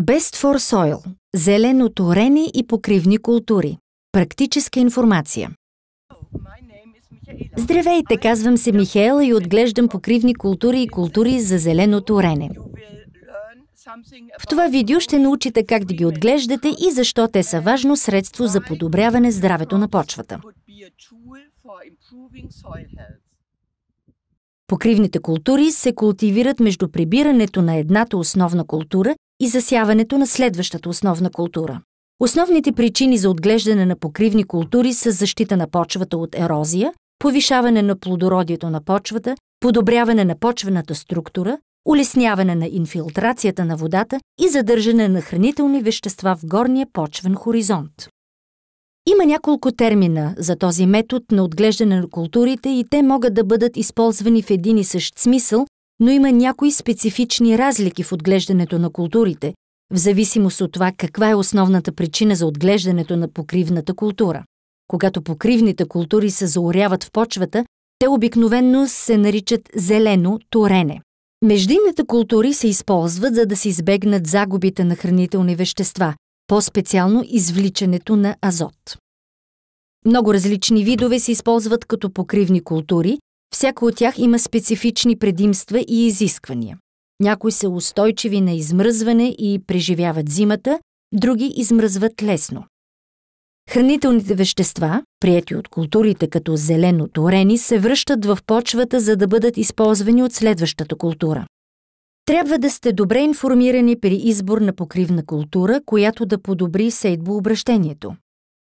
Best for Soil – зелено торени и покривни култури. Практическа информация. Здравейте, казвам се Михаела и отглеждам покривни култури и култури за зелено торене. В това видео ще научите как да ги отглеждате и защо те са важно средство за подобряване здравето на почвата. Покривните култури се култивират между прибирането на едната основна култура и засяването на следващата основна култура. Основните причини за отглеждане на покривни култури са защита на почвата от ерозия, повишаване на плодородието на почвата, подобряване на почвената структура, улесняване на инфилтрацията на водата и задържане на хранителни вещества в горния почвен хоризонт. Има няколко термина за този метод на отглеждане на културите и те могат да бъдат използвани в един и същ смисъл, но има някои специфични разлики в отглеждането на културите, в зависимост от това каква е основната причина за отглеждането на покривната култура. Когато покривните култури се заоряват в почвата, те обикновенно се наричат зелено торене. Междинните култури се използват за да се избегнат загубите на хранителни вещества, по-специално извличането на азот. Много различни видове се използват като покривни култури, Всяко от тях има специфични предимства и изисквания. Някои са устойчиви на измръзване и преживяват зимата, други измръзват лесно. Хранителните вещества, прияти от културите като зелено торени, се връщат в почвата, за да бъдат използвани от следващата култура. Трябва да сте добре информирани при избор на покривна култура, която да подобри сейдбообращението.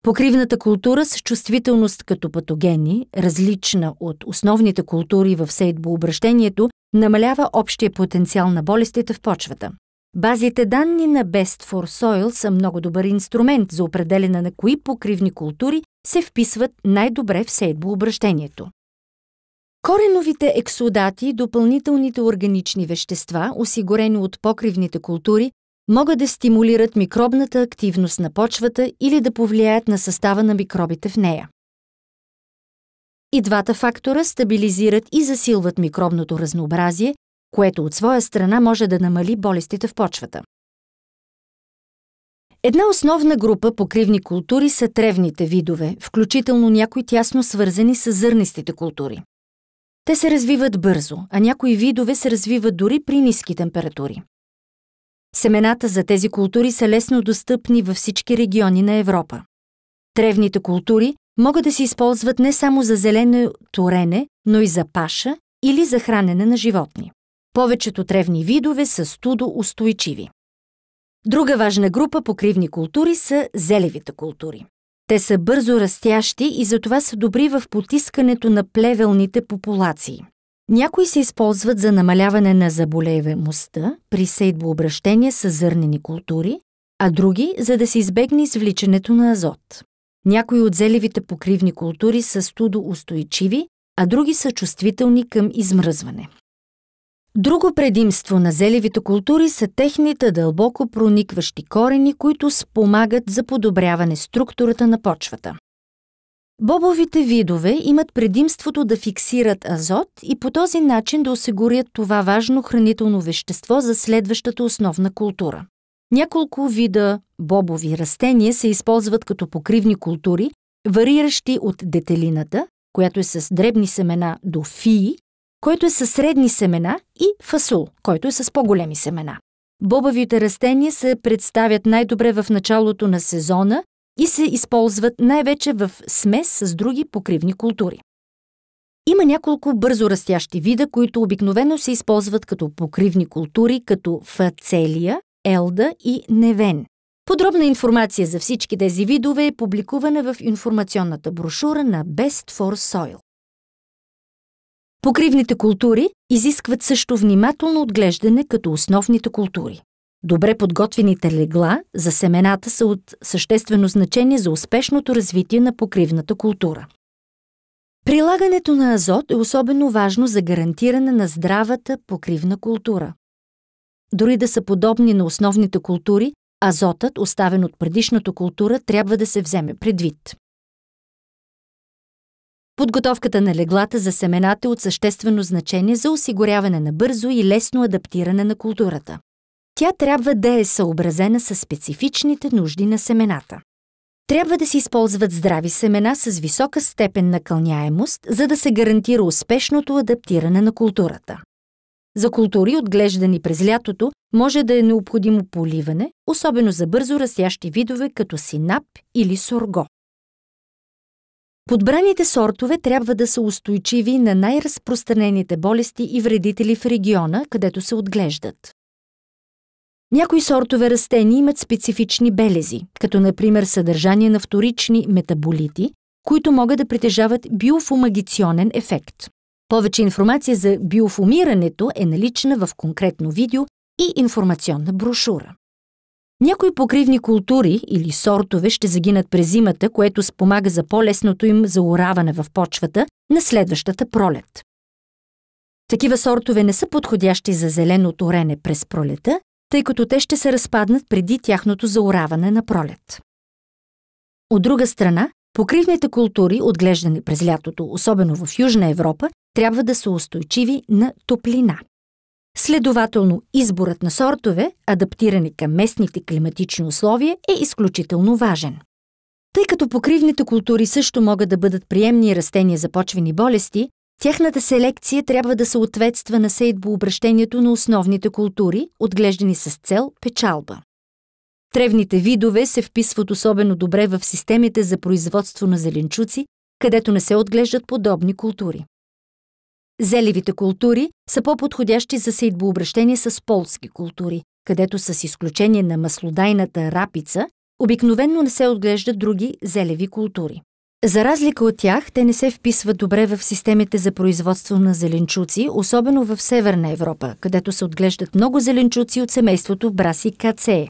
Покривната култура с чувствителност като патогени, различна от основните култури в сейдбообращението, намалява общия потенциал на болестите в почвата. Базите данни на Best for Soil са много добър инструмент за определене на кои покривни култури се вписват най-добре в сейдбообращението. Кореновите ексудати и допълнителните органични вещества, осигурени от покривните култури, могат да стимулират микробната активност на почвата или да повлияят на състава на микробите в нея. И двата фактора стабилизират и засилват микробното разнообразие, което от своя страна може да намали болестите в почвата. Една основна група покривни култури са тревните видове, включително някои тясно свързани с зърнистите култури. Те се развиват бързо, а някои видове се развиват дори при ниски температури. Семената за тези култури са лесно достъпни във всички региони на Европа. Древните култури могат да се използват не само за зелено торене, но и за паша или за хранене на животни. Повечето древни видове са студоустойчиви. Друга важна група покривни култури са зелевите култури. Те са бързо растящи и затова са добри в потискането на плевелните популации. Някои се използват за намаляване на заболеваемостта при сейдбообращение с зърнени култури, а други – за да се избегне извличането на азот. Някои от зеливите покривни култури са студоустойчиви, а други са чувствителни към измръзване. Друго предимство на зелевите култури са техните дълбоко проникващи корени, които спомагат за подобряване структурата на почвата. Бобовите видове имат предимството да фиксират азот и по този начин да осигурят това важно хранително вещество за следващата основна култура. Няколко вида бобови растения се използват като покривни култури, вариращи от детелината, която е с дребни семена до фии, който е с средни семена и фасул, който е с по-големи семена. Бобавите растения се представят най-добре в началото на сезона и се използват най-вече в смес с други покривни култури. Има няколко бързо растящи вида, които обикновено се използват като покривни култури, като фацелия, елда и невен. Подробна информация за всички тези видове е публикувана в информационната брошура на Best for Soil. Покривните култури изискват също внимателно отглеждане като основните култури. Добре подготвените легла за семената са от съществено значение за успешното развитие на покривната култура. Прилагането на азот е особено важно за гарантиране на здравата покривна култура. Дори да са подобни на основните култури, азотът, оставен от предишната култура, трябва да се вземе предвид. Подготовката на леглата за семената е от съществено значение за осигуряване на бързо и лесно адаптиране на културата. Тя трябва да е съобразена с специфичните нужди на семената. Трябва да се използват здрави семена с висока степен на кълняемост, за да се гарантира успешното адаптиране на културата. За култури, отглеждани през лятото, може да е необходимо поливане, особено за бързо растящи видове като синап или сорго. Подбраните сортове трябва да са устойчиви на най-разпространените болести и вредители в региона, където се отглеждат. Някои сортове растения имат специфични белези, като например съдържание на вторични метаболити, които могат да притежават биофумагиционен ефект. Повече информация за биофумирането е налична в конкретно видео и информационна брошура. Някои покривни култури или сортове ще загинат през зимата, което спомага за по-лесното им заораване в почвата на следващата пролет. Такива сортове не са подходящи за зелено торене през пролета тъй като те ще се разпаднат преди тяхното заораване на пролет. От друга страна, покривните култури, отглеждани през лятото, особено в Южна Европа, трябва да са устойчиви на топлина. Следователно, изборът на сортове, адаптирани към местните климатични условия, е изключително важен. Тъй като покривните култури също могат да бъдат приемни растения за почвени болести, Тяхната селекция трябва да съответства на сейдбообращението на основните култури, отглеждани с цел печалба. Тревните видове се вписват особено добре в системите за производство на зеленчуци, където не се отглеждат подобни култури. Зелевите култури са по-подходящи за сейдбообращение с полски култури, където с изключение на маслодайната рапица обикновенно не се отглеждат други зелеви култури. За разлика от тях, те не се вписват добре в системите за производство на зеленчуци, особено в Северна Европа, където се отглеждат много зеленчуци от семейството Браси Кацее.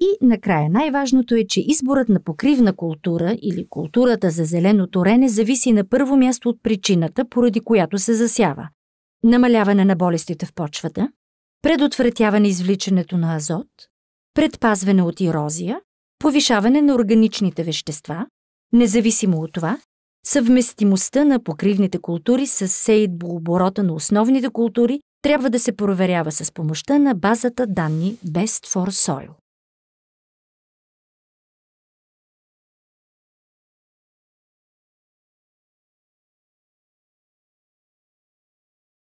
И накрая най-важното е, че изборът на покривна култура или културата за зелено торене зависи на първо място от причината, поради която се засява. Намаляване на болестите в почвата, предотвратяване извличането на азот, предпазване от ерозия, повишаване на органичните вещества, Независимо от това, съвместимостта на покривните култури с оборота на основните култури трябва да се проверява с помощта на базата данни Best for Soil.